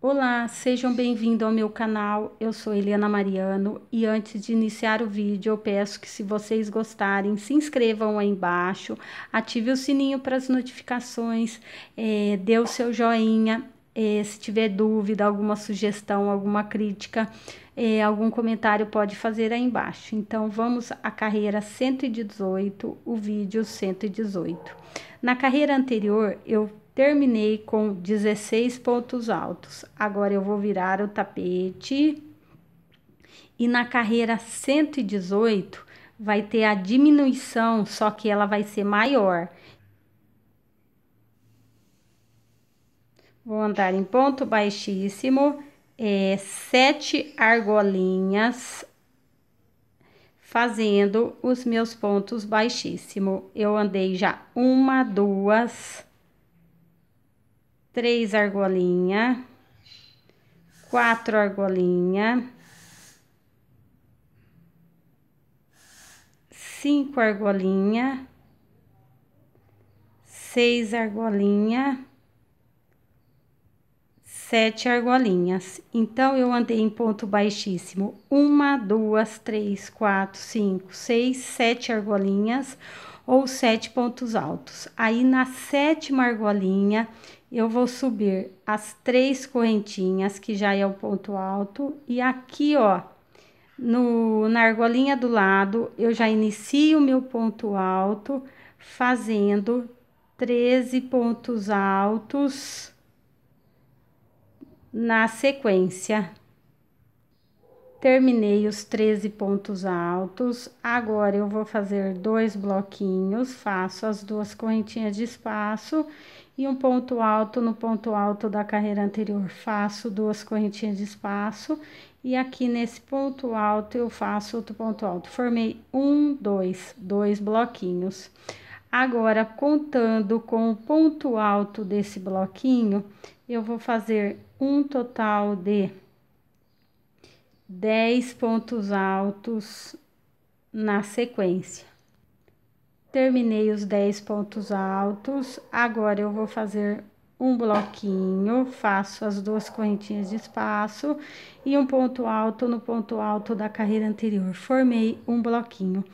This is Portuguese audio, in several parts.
Olá, sejam bem-vindos ao meu canal. Eu sou Eliana Mariano e antes de iniciar o vídeo, eu peço que se vocês gostarem, se inscrevam aí embaixo, ative o sininho para as notificações, é, dê o seu joinha. É, se tiver dúvida, alguma sugestão, alguma crítica, é, algum comentário, pode fazer aí embaixo. Então, vamos à carreira 118, o vídeo 118. Na carreira anterior, eu Terminei com 16 pontos altos. Agora eu vou virar o tapete. E na carreira 118 vai ter a diminuição, só que ela vai ser maior. Vou andar em ponto baixíssimo, é, sete argolinhas, fazendo os meus pontos baixíssimo. Eu andei já uma, duas, três argolinha, quatro argolinha, cinco argolinha, seis argolinha, sete argolinhas. Então, eu andei em ponto baixíssimo. Uma, duas, três, quatro, cinco, seis, sete argolinhas ou sete pontos altos. Aí, na sétima argolinha, eu vou subir as três correntinhas, que já é o ponto alto. E aqui, ó, no, na argolinha do lado, eu já inicio o meu ponto alto fazendo 13 pontos altos na sequência. Terminei os 13 pontos altos, agora eu vou fazer dois bloquinhos, faço as duas correntinhas de espaço e um ponto alto no ponto alto da carreira anterior, faço duas correntinhas de espaço e aqui nesse ponto alto eu faço outro ponto alto. Formei um, dois, dois bloquinhos. Agora, contando com o ponto alto desse bloquinho, eu vou fazer um total de 10 pontos altos na sequência. Terminei os 10 pontos altos, agora eu vou fazer um bloquinho, faço as duas correntinhas de espaço e um ponto alto no ponto alto da carreira anterior. Formei um bloquinho.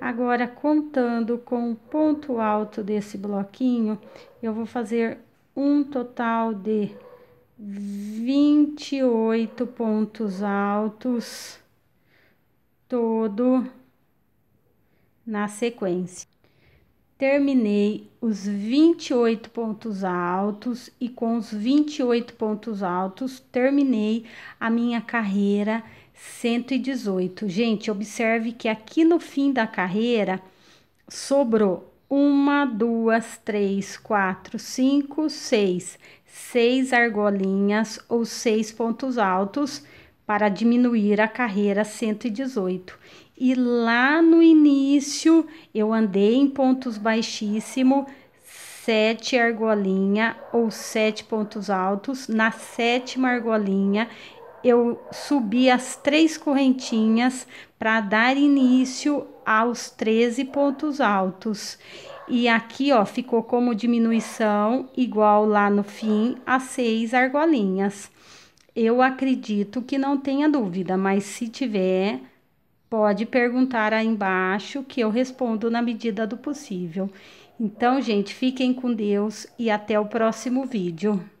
Agora, contando com o ponto alto desse bloquinho, eu vou fazer um total de vinte e oito pontos altos, todo na sequência. Terminei os vinte e oito pontos altos e com os vinte e oito pontos altos terminei a minha carreira 118. Gente, observe que aqui no fim da carreira sobrou uma, duas, três, quatro, cinco, seis, seis argolinhas ou seis pontos altos para diminuir a carreira 118. E lá no início eu andei em pontos baixíssimo, sete argolinha ou sete pontos altos. Na sétima argolinha eu subi as três correntinhas para dar início aos 13 pontos altos. E aqui, ó, ficou como diminuição, igual lá no fim, a seis argolinhas. Eu acredito que não tenha dúvida, mas se tiver, pode perguntar aí embaixo que eu respondo na medida do possível. Então, gente, fiquem com Deus e até o próximo vídeo.